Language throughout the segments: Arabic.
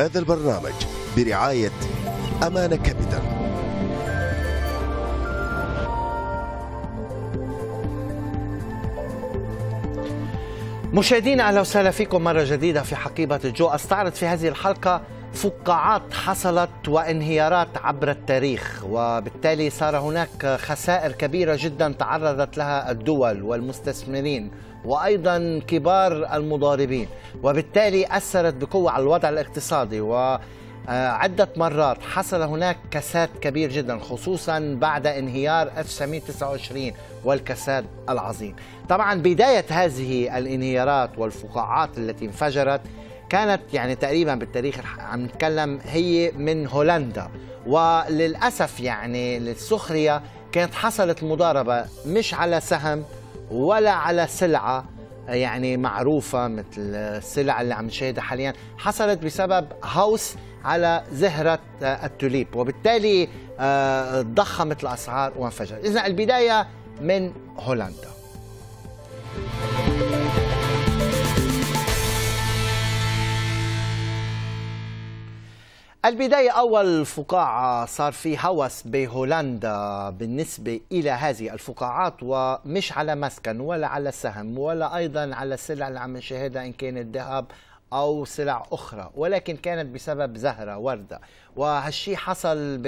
هذا البرنامج برعاية أمانة كابيتال مشاهدينا أهلا وسهلا فيكم مرة جديدة في حقيبة الجو أستعرض في هذه الحلقة فقاعات حصلت وانهيارات عبر التاريخ وبالتالي صار هناك خسائر كبيره جدا تعرضت لها الدول والمستثمرين وايضا كبار المضاربين وبالتالي اثرت بقوه على الوضع الاقتصادي و عدة مرات حصل هناك كساد كبير جدا خصوصا بعد انهيار 1929 والكساد العظيم طبعا بداية هذه الانهيارات والفقاعات التي انفجرت كانت يعني تقريبا بالتاريخ عم نتكلم هي من هولندا وللأسف يعني للسخرية كانت حصلت المضاربة مش على سهم ولا على سلعة يعني معروفة مثل السلع اللي عم نشاهدها حاليا حصلت بسبب هوس على زهرة آه، التوليب وبالتالي آه، ضخمت الأسعار وانفجرت إذا البداية من هولندا البداية أول فقاعة صار في هوس بهولندا بالنسبة إلى هذه الفقاعات ومش على مسكن ولا على سهم ولا أيضا على السلع اللي عم نشاهدها إن كانت ذهب أو سلع أخرى ولكن كانت بسبب زهرة وردة وهالشي حصل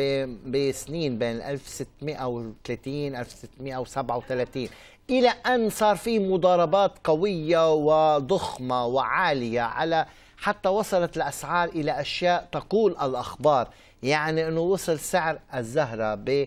بسنين بين 1630 1637 إلى أن صار في مضاربات قوية وضخمة وعالية على حتى وصلت الأسعار إلى أشياء تقول الأخبار يعني أنه وصل سعر الزهرة ب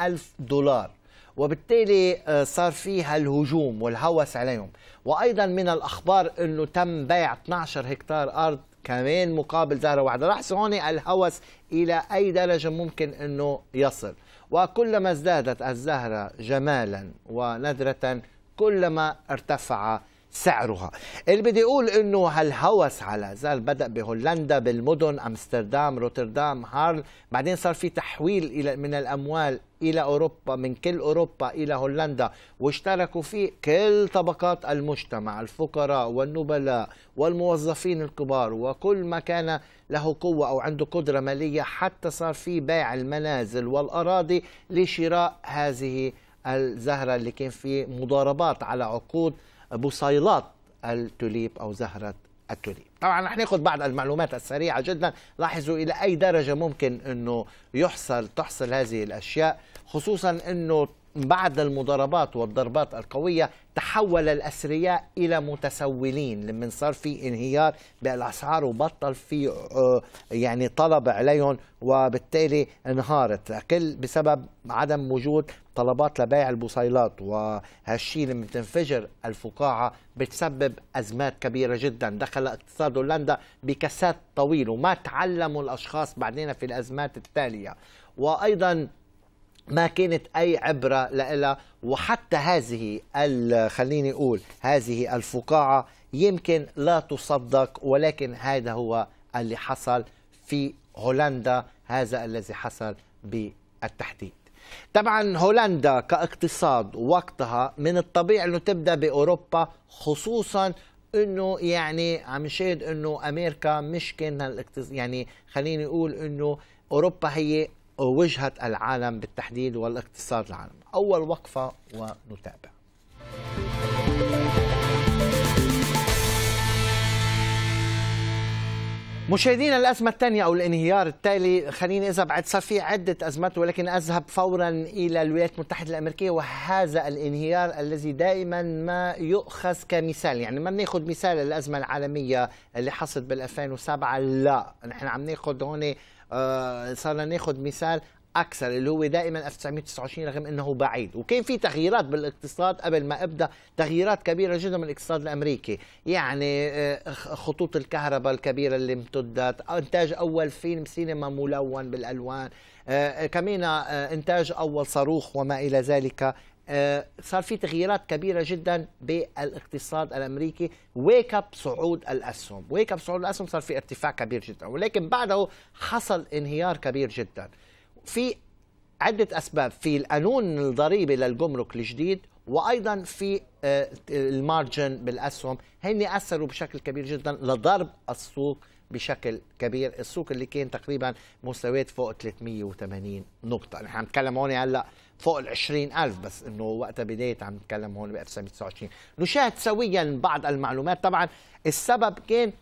ألف دولار وبالتالي آه، صار فيها الهجوم والهوس عليهم وأيضا من الأخبار أنه تم بيع 12 هكتار أرض كمان مقابل زهرة واحدة راح هون الهوس إلى أي درجة ممكن أنه يصل وكلما ازدادت الزهرة جمالا وندرة كلما ارتفع سعرها اللي بدي اقول انه هالهوس على زال بدا بهولندا بالمدن امستردام روتردام هارل بعدين صار في تحويل الى من الاموال الى اوروبا من كل اوروبا الى هولندا واشتركوا فيه كل طبقات المجتمع الفقراء والنبلاء والموظفين الكبار وكل ما كان له قوه او عنده قدره ماليه حتى صار في بيع المنازل والاراضي لشراء هذه الزهره اللي كان في مضاربات على عقود بصيلات التوليب أو زهرة التوليب طبعا رح ناخذ بعض المعلومات السريعه جدا لاحظوا الى اي درجه ممكن انه يحصل تحصل هذه الاشياء خصوصا انه بعد المضاربات والضربات القوية تحول الأثرياء إلى متسولين لمن صار في انهيار بالأسعار وبطل في آه، يعني طلب عليهم وبالتالي انهارت كل بسبب عدم وجود طلبات لبيع البصيلات وهالشيء لما تنفجر الفقاعة بتسبب أزمات كبيرة جدا دخل اقتصاد هولندا بكسات طويل وما تعلموا الأشخاص بعدين في الأزمات التالية وأيضا ما كانت أي عبرة لإلها وحتى هذه خليني أقول هذه الفقاعة يمكن لا تصدق ولكن هذا هو اللي حصل في هولندا هذا الذي حصل بالتحديد طبعا هولندا كاقتصاد وقتها من الطبيعي انه تبدا باوروبا خصوصا انه يعني عم نشاهد انه امريكا مش كان يعني خليني اقول انه اوروبا هي وجهة العالم بالتحديد والاقتصاد العالم أول وقفة ونتابع مشاهدينا الأزمة الثانية أو الانهيار التالي خليني إذا بعد صار في عدة أزمات ولكن أذهب فورا إلى الولايات المتحدة الأمريكية وهذا الانهيار الذي دائما ما يؤخذ كمثال يعني ما بناخذ مثال الأزمة العالمية اللي حصلت بال 2007 لا نحن عم ناخذ هون آه، صرنا ناخذ مثال اكثر اللي هو دائما 1929 رغم انه بعيد وكان في تغييرات بالاقتصاد قبل ما ابدا تغييرات كبيره جدا من الاقتصاد الامريكي يعني آه، خطوط الكهرباء الكبيره اللي امتدت انتاج اول فيلم سينما ملون بالالوان آه، كمان انتاج اول صاروخ وما الى ذلك آه، صار في تغييرات كبيرة جدا بالاقتصاد الأمريكي ويك اب صعود الأسهم ويك اب صعود الأسهم صار في ارتفاع كبير جدا ولكن بعده حصل انهيار كبير جدا في عدة أسباب في القانون الضريبي للجمرك الجديد وايضا في آه، المارجن بالاسهم هن اثروا بشكل كبير جدا لضرب السوق بشكل كبير السوق اللي كان تقريبا مستويات فوق 380 نقطه نحن عم نتكلم هون هلا فوق ال 20000 بس انه وقتها بدايه عم نتكلم هون ب 1929 نشاهد سويا بعض المعلومات طبعا السبب كان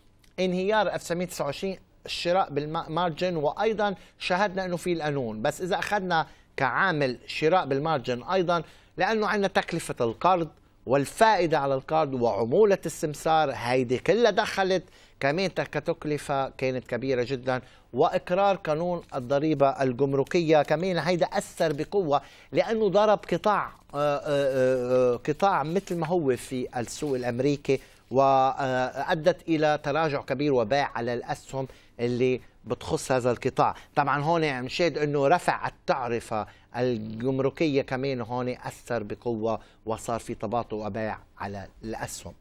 انهيار 1929 الشراء بالمارجن وايضا شاهدنا انه في القانون بس اذا اخذنا كعامل شراء بالمارجن ايضا لانه عندنا تكلفه القرض والفائده على القرض وعموله السمسار هيدي كلها دخلت كمان كتكلفة كانت كبيرة جدا وإقرار قانون الضريبة الجمركية كمان هيدا أثر بقوة لأنه ضرب قطاع آه، آه، آه، قطاع مثل ما هو في السوق الأمريكي وأدت إلى تراجع كبير وباع على الأسهم اللي بتخص هذا القطاع طبعا هون عم يعني انه رفع التعرفه الجمركيه كمان هون اثر بقوه وصار في تباطؤ وبيع على الاسهم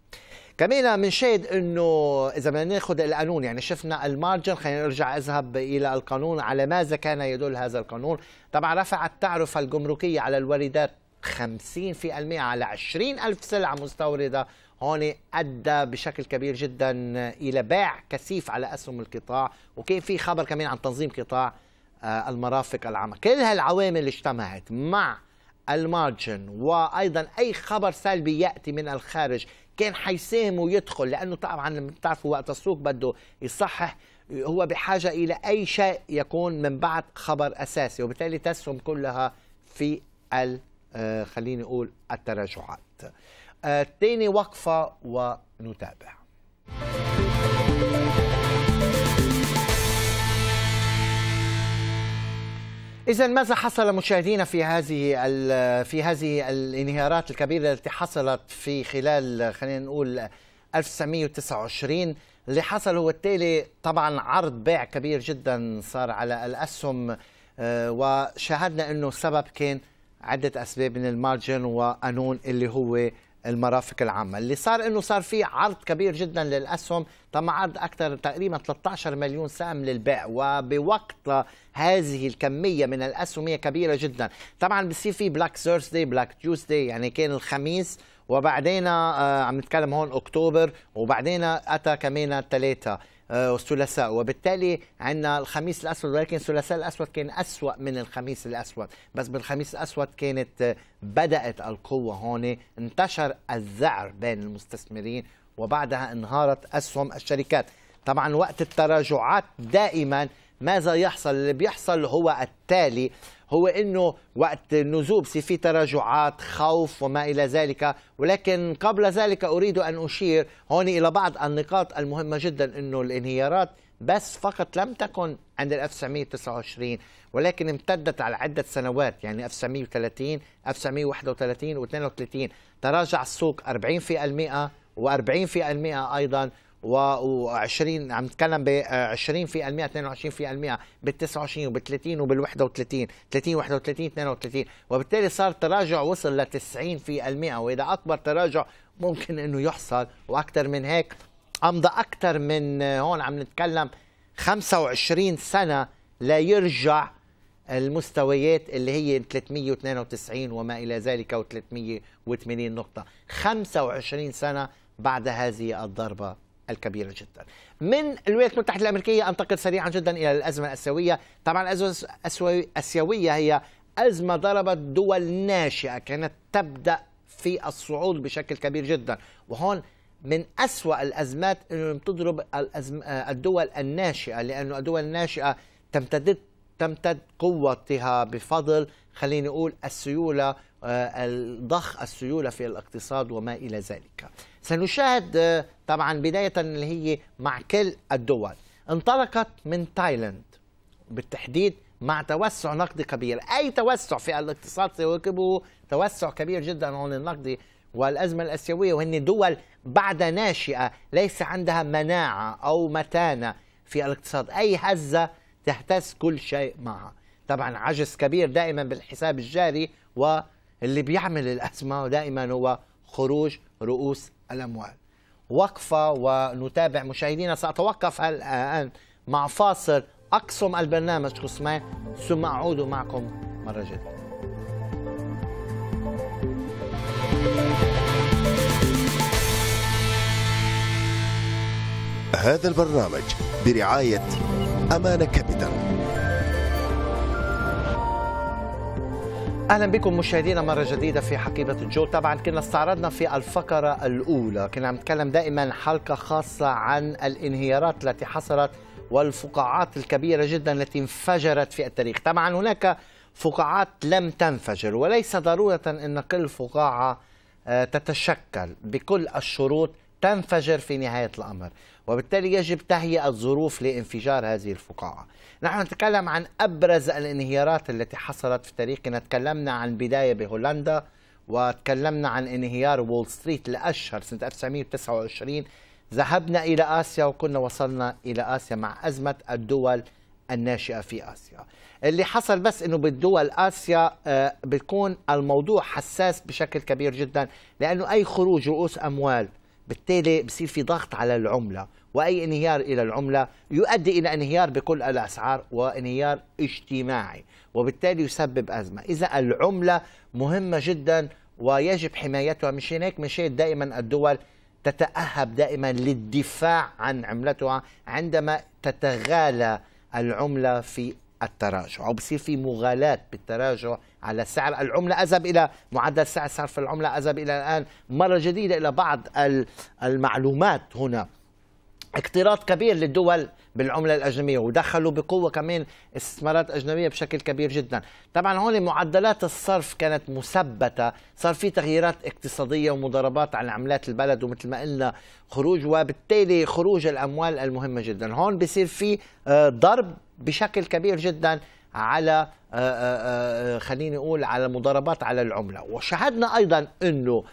كمان بنشاهد انه اذا بدنا ناخذ القانون يعني شفنا المارجن خلينا نرجع اذهب الى القانون على ماذا كان يدل هذا القانون طبعا رفع التعرفه الجمركيه على الواردات 50% على 20 ألف سلعة مستوردة هون أدى بشكل كبير جدا إلى بيع كثيف على أسهم القطاع وكان في خبر كمان عن تنظيم قطاع آه، المرافق العامة كل هالعوامل اجتمعت مع المارجن وأيضا أي خبر سلبي يأتي من الخارج كان حيساهم ويدخل لانه طبعا بتعرفوا وقت السوق بده يصحح هو بحاجه الى اي شيء يكون من بعد خبر اساسي وبالتالي تسهم كلها في آه، خليني اقول التراجعات. ثاني آه، وقفه ونتابع. إذا ماذا حصل مشاهدينا في هذه في هذه الانهيارات الكبيرة التي حصلت في خلال خلينا نقول 1929 اللي حصل هو التالي طبعا عرض بيع كبير جدا صار على الأسهم آه، وشاهدنا أنه السبب كان عدة أسباب من المارجن وقانون اللي هو المرافق العامه اللي صار انه صار في عرض كبير جدا للاسهم تم عرض اكثر تقريبا 13 مليون سهم للبيع وبوقت هذه الكميه من الاسهم هي كبيره جدا طبعا بصير في بلاك ثيرسداي بلاك تيوزداي يعني كان الخميس وبعدين آه، عم نتكلم هون اكتوبر وبعدين اتى كمان الثلاثه آه، والثلاثاء وبالتالي عندنا الخميس الاسود ولكن الثلاثاء الاسود كان اسوا من الخميس الاسود بس بالخميس الاسود كانت آه، بدات القوه هون انتشر الذعر بين المستثمرين وبعدها انهارت اسهم الشركات طبعا وقت التراجعات دائما ماذا يحصل اللي بيحصل هو التالي هو انه وقت النزوب في تراجعات خوف وما الى ذلك ولكن قبل ذلك اريد ان اشير هون الى بعض النقاط المهمه جدا انه الانهيارات بس فقط لم تكن عند 1929 ولكن امتدت على عدة سنوات يعني 1930 1931 و32 تراجع السوق 40% و40% أيضا و20 عم نتكلم ب 20 في المية 22 في المية بال 29 وب 30 وبال 31 30 31 32 وبالتالي صار تراجع وصل ل 90 في المية وإذا أكبر تراجع ممكن إنه يحصل وأكثر من هيك أمضى أكثر من هون عم نتكلم 25 سنة لا يرجع المستويات اللي هي 392 وما إلى ذلك و 380 نقطة 25 سنة بعد هذه الضربة الكبيرة جدا من الولايات المتحدة الأمريكية أنتقل سريعا جدا إلى الأزمة الآسيوية طبعا الأزمة الآسيوية هي أزمة ضربت دول ناشئة كانت تبدأ في الصعود بشكل كبير جدا وهون من أسوأ الأزمات أنه تضرب الدول الناشئة لأنه الدول الناشئة تمتد تمتد قوتها بفضل خليني أقول السيولة آه، ضخ السيولة في الاقتصاد وما إلى ذلك سنشاهد آه، طبعا بداية اللي هي مع كل الدول انطلقت من تايلاند بالتحديد مع توسع نقدي كبير أي توسع في الاقتصاد سيواكبه توسع كبير جدا عن النقدي والأزمة الأسيوية وهن دول بعد ناشئة ليس عندها مناعة أو متانة في الاقتصاد أي هزة تهتز كل شيء معها طبعا عجز كبير دائما بالحساب الجاري واللي بيعمل الأزمة دائما هو خروج رؤوس الأموال وقفة ونتابع مشاهدينا سأتوقف الآن مع فاصل أقسم البرنامج قسمين ثم أعود معكم مرة جديدة هذا البرنامج برعاية أمانة كابيتال اهلا بكم مشاهدينا مره جديده في حقيبه الجو طبعا كنا استعرضنا في الفقره الاولى كنا عم نتكلم دائما حلقه خاصه عن الانهيارات التي حصلت والفقاعات الكبيره جدا التي انفجرت في التاريخ طبعا هناك فقاعات لم تنفجر وليس ضروره ان كل فقاعه آه، تتشكل بكل الشروط تنفجر في نهاية الأمر وبالتالي يجب تهيئة الظروف لانفجار هذه الفقاعة نحن نتكلم عن أبرز الانهيارات التي حصلت في تاريخنا تكلمنا عن بداية بهولندا وتكلمنا عن انهيار وول ستريت الأشهر سنة 1929 ذهبنا إلى آسيا وكنا وصلنا إلى آسيا مع أزمة الدول الناشئة في آسيا اللي حصل بس انه بالدول اسيا آه، بتكون الموضوع حساس بشكل كبير جدا لانه اي خروج رؤوس اموال بالتالي بصير في ضغط على العملة وأي انهيار إلى العملة يؤدي إلى انهيار بكل الأسعار وانهيار اجتماعي وبالتالي يسبب أزمة إذا العملة مهمة جدا ويجب حمايتها مش هيك مش هيك دائما الدول تتأهب دائما للدفاع عن عملتها عندما تتغالى العملة في التراجع او بصير في مغالاه بالتراجع على سعر العمله اذهب الى معدل سعر صرف العمله اذهب الى الان مره جديده الى بعض المعلومات هنا اقتراض كبير للدول بالعمله الاجنبيه ودخلوا بقوه كمان استثمارات اجنبيه بشكل كبير جدا طبعا هون معدلات الصرف كانت مثبته صار في تغييرات اقتصاديه ومضاربات على عملات البلد ومثل ما قلنا خروج وبالتالي خروج الاموال المهمه جدا هون بصير في آه، ضرب بشكل كبير جدا على آه، آه، آه، خليني اقول على المضاربات على العمله وشهدنا ايضا انه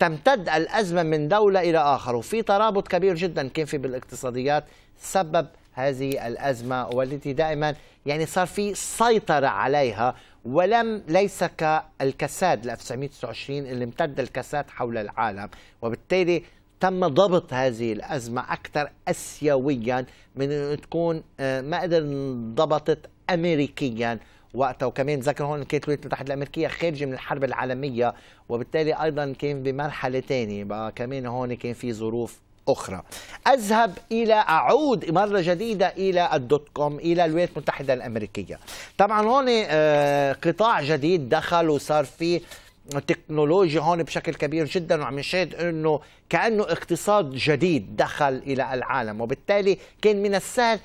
تمتد الازمه من دوله الى اخر وفي ترابط كبير جدا كان في بالاقتصاديات سبب هذه الازمه والتي دائما يعني صار في سيطره عليها ولم ليس كالكساد ل 1929 اللي امتد الكساد حول العالم وبالتالي تم ضبط هذه الأزمة أكثر أسيويا من أن تكون آه، ما قدر انضبطت أمريكيا وقتها وكمان ذكر هون كانت الولايات المتحده الامريكيه خارجه من الحرب العالميه وبالتالي ايضا كان بمرحله ثانيه بقى كمان هون كان في ظروف اخرى. اذهب الى اعود مره جديده الى الدوت كوم الى الولايات المتحده الامريكيه. طبعا هون آه، قطاع جديد دخل وصار فيه تكنولوجيا هون بشكل كبير جدا وعم نشاهد انه كانه اقتصاد جديد دخل الى العالم وبالتالي كان من السهل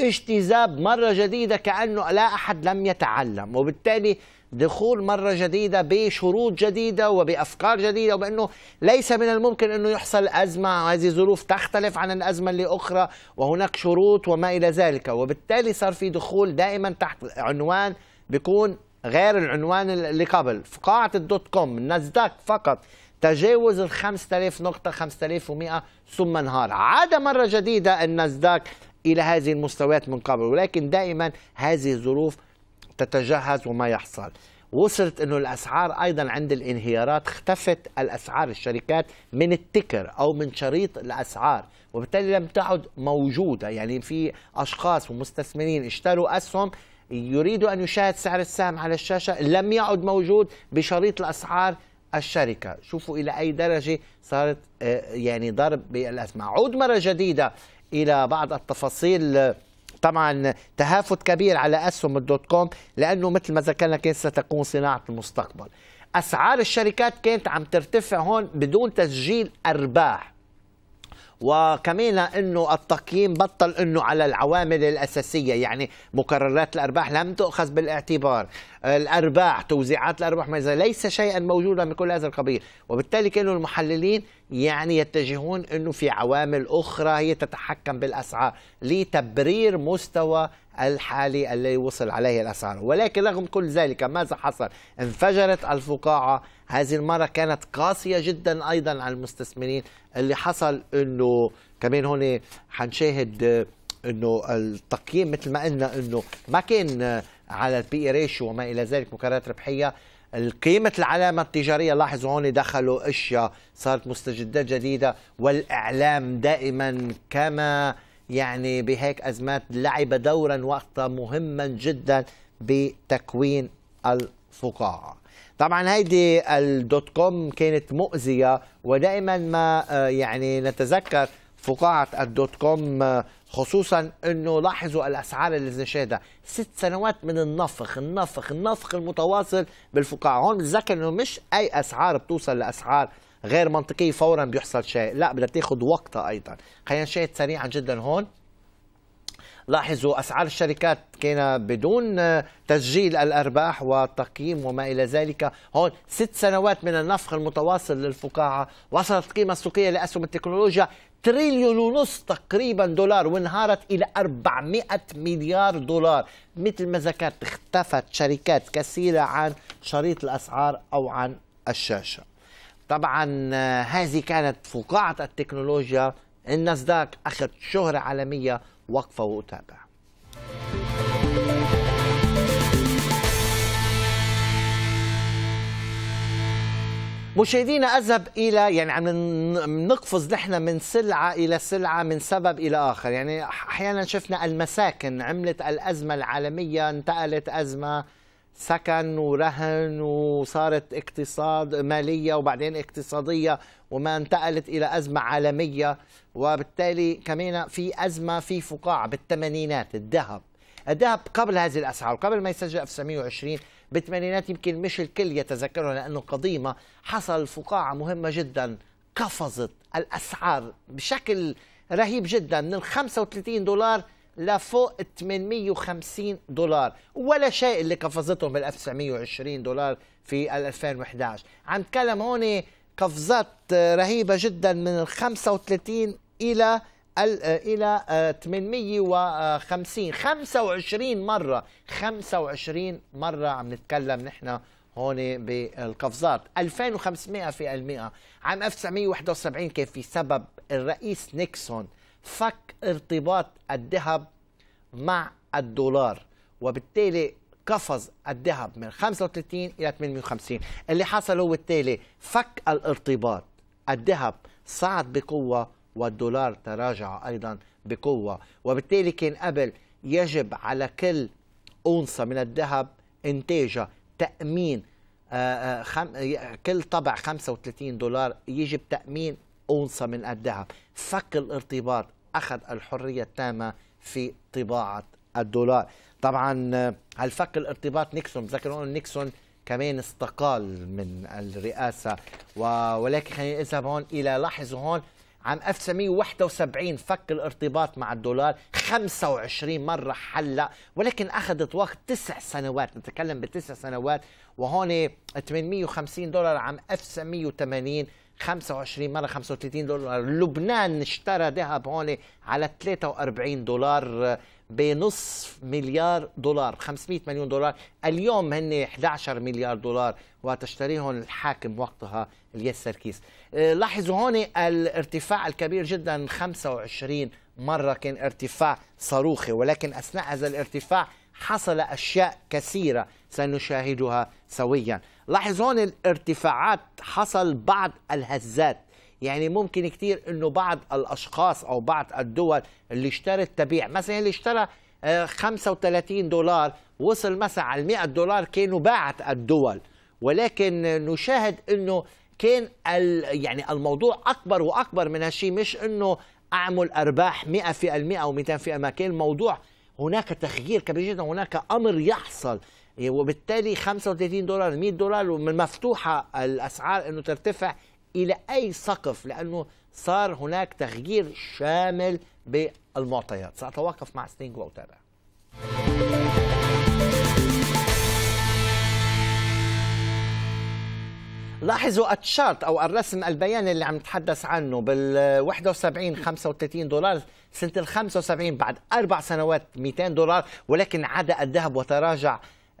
اجتذاب مره جديده كانه لا احد لم يتعلم وبالتالي دخول مره جديده بشروط جديده وبافكار جديده وبانه ليس من الممكن انه يحصل ازمه هذه الظروف تختلف عن الازمه الاخرى وهناك شروط وما الى ذلك وبالتالي صار في دخول دائما تحت عنوان بيكون غير العنوان اللي قبل قاعة الدوت كوم نازداك فقط تجاوز ال 5000 نقطة 5100 ثم انهار عاد مرة جديدة النازداك إلى هذه المستويات من قبل ولكن دائما هذه الظروف تتجهز وما يحصل وصلت انه الاسعار ايضا عند الانهيارات اختفت الاسعار الشركات من التكر او من شريط الاسعار وبالتالي لم تعد موجوده يعني في اشخاص ومستثمرين اشتروا اسهم يريد أن يشاهد سعر السهم على الشاشة لم يعد موجود بشريط الأسعار الشركة شوفوا إلى أي درجة صارت آه، يعني ضرب بالأسماء عود مرة جديدة إلى بعض التفاصيل آه، طبعا تهافت كبير على أسهم الدوت كوم لأنه مثل ما ذكرنا كانت ستكون صناعة المستقبل أسعار الشركات كانت عم ترتفع هون بدون تسجيل أرباح وكمان انه التقييم بطل انه على العوامل الاساسيه يعني مكررات الارباح لم تؤخذ بالاعتبار الارباح توزيعات الارباح ماذا ليس شيئا موجودا من كل هذا القبيل وبالتالي كانوا المحللين يعني يتجهون انه في عوامل اخرى هي تتحكم بالاسعار لتبرير مستوى الحالي الذي وصل عليه الأسعار ولكن رغم كل ذلك ماذا حصل؟ انفجرت الفقاعة هذه المرة كانت قاسية جدا أيضا على المستثمرين اللي حصل أنه كمان هون حنشاهد آه، أنه التقييم مثل ما قلنا أنه ما كان آه، على البي اي ريشو وما إلى ذلك مكررات ربحية قيمة العلامة التجارية لاحظوا هون دخلوا أشياء صارت مستجدات جديدة والإعلام دائما كما يعني بهيك أزمات لعب دورا وقتا مهما جدا بتكوين الفقاعة طبعا هيدي الدوت كوم كانت مؤذية ودائما ما آه، يعني نتذكر فقاعة الدوت كوم آه، خصوصا انه لاحظوا الاسعار اللي نشاهدها ست سنوات من النفخ النفخ النفخ المتواصل بالفقاعة هون بتذكر انه مش اي اسعار بتوصل لاسعار غير منطقيه فورا بيحصل شيء لا بدها تاخذ وقتها ايضا خلينا نشاهد سريعا جدا هون لاحظوا اسعار الشركات كان بدون تسجيل الارباح والتقييم وما الى ذلك هون ست سنوات من النفخ المتواصل للفقاعه وصلت القيمه السوقيه لاسهم التكنولوجيا تريليون ونص تقريبا دولار وانهارت الى 400 مليار دولار مثل ما ذكرت اختفت شركات كثيره عن شريط الاسعار او عن الشاشه طبعا آه، هذه كانت فقاعة التكنولوجيا داك أخذ شهرة عالمية وقفة وأتابع مشاهدينا اذهب الى يعني عم نقفز نحن من سلعه الى سلعه من سبب الى اخر يعني احيانا شفنا المساكن عملت الازمه العالميه انتقلت ازمه سكن ورهن وصارت اقتصاد مالية وبعدين اقتصادية وما انتقلت إلى أزمة عالمية وبالتالي كمان في أزمة في فقاعة بالثمانينات الذهب الذهب قبل هذه الأسعار قبل ما يسجل 1920 بالثمانينات يمكن مش الكل يتذكرها لأنه قديمة حصل فقاعة مهمة جدا قفزت الأسعار بشكل رهيب جدا من 35 دولار لفوق 850 دولار ولا شيء اللي قفزتهم بال 1920 دولار في 2011 عم تكلم هون قفزات رهيبة جدا من ال 35 إلى الى 850 25 مره 25 مره عم نتكلم نحن هون بالقفزات 2500 في المئة عام 1971 كان في سبب الرئيس نيكسون فك ارتباط الذهب مع الدولار وبالتالي قفز الذهب من 35 إلى 850 اللي حصل هو التالي فك الارتباط الذهب صعد بقوة والدولار تراجع أيضا بقوة وبالتالي كان قبل يجب على كل أونصة من الذهب إنتاجها تأمين آآ آه، آه، خم... كل طبع 35 دولار يجب تأمين أونصة من الذهب فك الارتباط أخذ الحرية التامة في طباعة الدولار طبعا هالفك الارتباط نيكسون أن نيكسون كمان استقال من الرئاسة ولكن خلينا نذهب هون إلى لاحظوا هون عام 1971 فك الارتباط مع الدولار 25 مرة حل ولكن أخذت وقت تسع سنوات نتكلم بتسع سنوات وهون 850 دولار عام 1980 25 مره 35 دولار لبنان اشترى ذهب هون على 43 دولار بنصف مليار دولار 500 مليون دولار اليوم هن 11 مليار دولار وتشتريهم الحاكم وقتها الياس سركيس آه، لاحظوا هون الارتفاع الكبير جدا 25 مره كان ارتفاع صاروخي ولكن اثناء هذا الارتفاع حصل اشياء كثيره سنشاهدها سويا لاحظ هون الارتفاعات حصل بعض الهزات يعني ممكن كتير انه بعض الاشخاص او بعض الدول اللي اشترت تبيع مثلا اللي اشترى 35 آه، دولار وصل مثلا على 100 دولار كانوا باعت الدول ولكن نشاهد انه كان ال يعني الموضوع اكبر واكبر من هالشيء مش انه اعمل ارباح 100% او 200% المئة كان الموضوع هناك تغيير كبير جدا هناك امر يحصل إيه، وبالتالي 35 دولار 100 دولار ومن مفتوحه الاسعار انه ترتفع الى اي سقف لانه صار هناك تغيير شامل بالمعطيات ساتوقف مع ستينج واتابع لاحظوا التشارت او الرسم البياني اللي عم نتحدث عنه بال 71 35 دولار سنه ال 75 بعد اربع سنوات 200 دولار ولكن عدا الذهب وتراجع 50%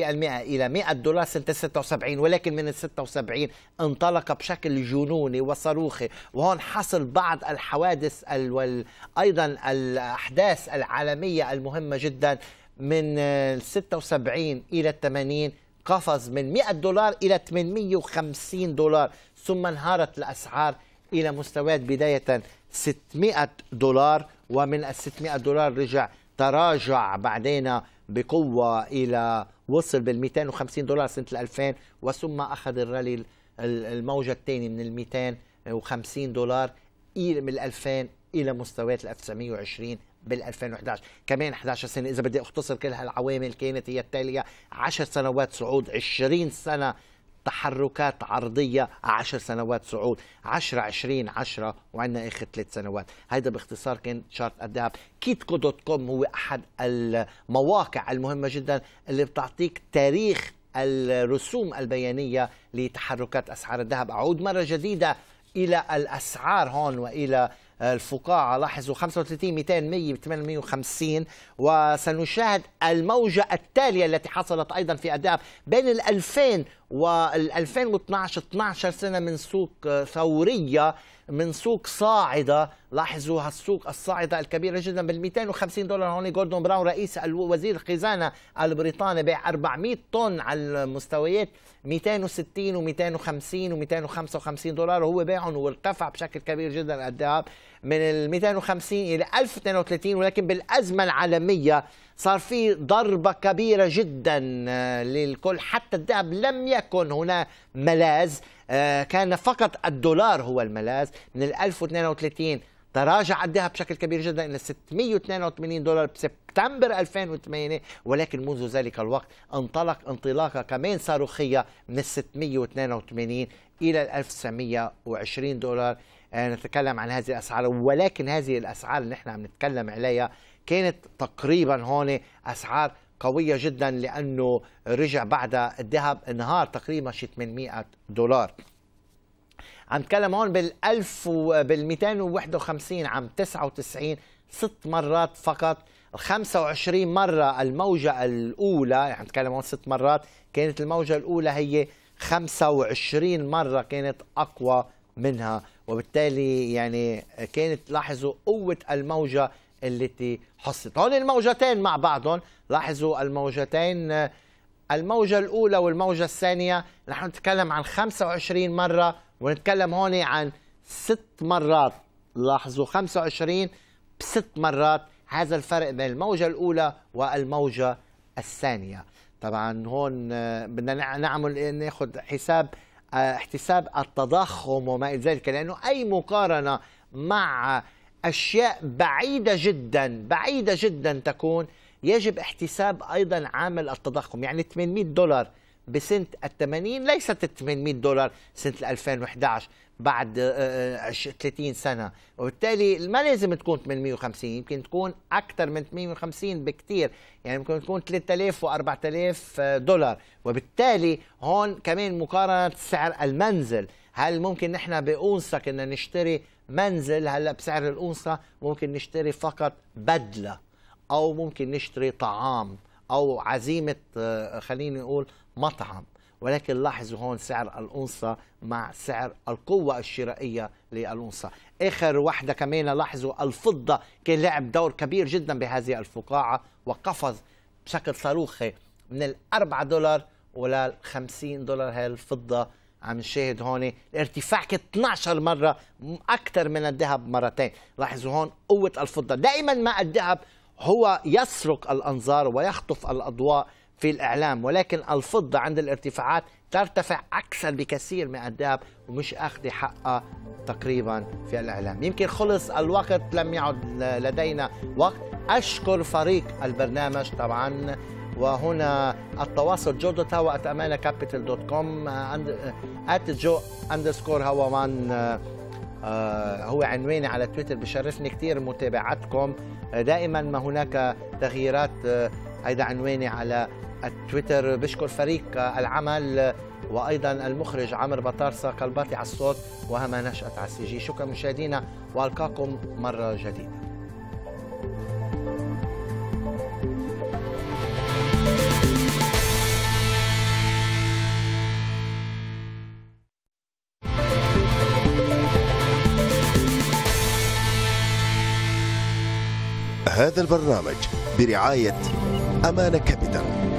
إلى 100 دولار سنة 76 ولكن من ال 76 انطلق بشكل جنوني وصاروخي وهون حصل بعض الحوادث وأيضا الأحداث العالمية المهمة جدا من 76 إلى 80 قفز من 100 دولار إلى 850 دولار ثم انهارت الأسعار إلى مستويات بداية 600 دولار ومن ال 600 دولار رجع تراجع بعدين بقوه الى وصل بال 250 دولار سنه 2000 وثم اخذ الرالي الموجه الثانيه من ال 250 دولار الى من 2000 الى مستويات ال 1920 بال 2011 كمان 11 سنه اذا بدي اختصر كل هالعوامل كانت هي التاليه 10 سنوات صعود 20 سنه تحركات عرضية عشر سنوات صعود 10 20 10 وعندنا آخر ثلاث سنوات هيدا باختصار كان شارت الذهب كيتكو دوت كوم هو أحد المواقع المهمة جدا اللي بتعطيك تاريخ الرسوم البيانية لتحركات أسعار الذهب أعود مرة جديدة إلى الأسعار هون وإلى الفقاعة لاحظوا 35 200 100 850 وسنشاهد الموجة التالية التي حصلت أيضا في أداء بين ال 2000 وال 2012 12 سنة من سوق ثورية من سوق صاعده لاحظوا هالسوق الصاعده الكبيره جدا بال 250 دولار هون جوردون براون رئيس وزير الخزانه البريطاني بيع 400 طن على المستويات 260 و250 و255 دولار وهو بيعهم وارتفع بشكل كبير جدا الذهب من ال 250 الى 1032 ولكن بالازمه العالميه صار في ضربه كبيره جدا آه، للكل حتى الذهب لم يكن هنا ملاذ آه، كان فقط الدولار هو الملاذ من 1032 تراجع الذهب بشكل كبير جدا الى 682 دولار بسبتمبر 2008 ولكن منذ ذلك الوقت انطلق انطلاقه كمان صاروخيه من 682 الى 1920 دولار آه، نتكلم عن هذه الاسعار ولكن هذه الاسعار اللي نحن عم نتكلم عليها كانت تقريبا هون اسعار قوية جدا لأنه رجع بعدها الذهب انهار تقريبا شي 800 دولار عم نتكلم هون بال 1000 وبال 251 عم 99 ست مرات فقط 25 مرة الموجة الأولى عم نتكلم هون ست مرات كانت الموجة الأولى هي 25 مرة كانت أقوى منها وبالتالي يعني كانت لاحظوا قوة الموجة التي حصلت هون الموجتين مع بعضهم لاحظوا الموجتين الموجة الأولى والموجة الثانية نحن نتكلم عن 25 مرة ونتكلم هون عن ست مرات لاحظوا 25 بست مرات هذا الفرق بين الموجة الأولى والموجة الثانية طبعا هون آه، بدنا نعمل ناخذ حساب آه، احتساب التضخم وما إلى ذلك لأنه أي مقارنة مع أشياء بعيدة جدا بعيدة جدا تكون يجب احتساب أيضا عامل التضخم يعني 800 دولار بسنة الثمانين ليست 800 دولار سنة 2011 بعد 30 آه، آه، سنة وبالتالي ما لازم تكون 850 يمكن تكون أكثر من 850 بكثير يعني ممكن تكون 3000 و4000 آه، دولار وبالتالي هون كمان مقارنة سعر المنزل هل ممكن نحن بأونصة كنا نشتري منزل هلا بسعر الأونصة ممكن نشتري فقط بدلة أو ممكن نشتري طعام أو عزيمة آه، خليني أقول مطعم ولكن لاحظوا هون سعر الأونصة مع سعر القوة الشرائية للأونصة آخر واحدة كمان لاحظوا الفضة كان لعب دور كبير جدا بهذه الفقاعة وقفز بشكل صاروخي من الأربعة دولار ولل 50 دولار هاي الفضة عم نشاهد هون ارتفاع 12 مره اكثر من الذهب مرتين لاحظوا هون قوه الفضه دائما ما الذهب هو يسرق الانظار ويخطف الاضواء في الاعلام ولكن الفضه عند الارتفاعات ترتفع اكثر بكثير من الذهب ومش اخذ حقها تقريبا في الاعلام يمكن خلص الوقت لم يعد لدينا وقت اشكر فريق البرنامج طبعا وهنا التواصل دوت هوا ات امانا كابيتال دوت كوم ات جو أندرسكور هوا وان هو عنواني على تويتر بشرفني كثير متابعتكم آه، دائما ما هناك تغييرات هيدا آه، عنواني على التويتر بشكر فريق آه، العمل وايضا المخرج عمر بطارسه قلباتي على الصوت وهما نشأت على السي جي شكرا مشاهدينا والقاكم مره جديده هذا البرنامج برعاية أمانة كابيتال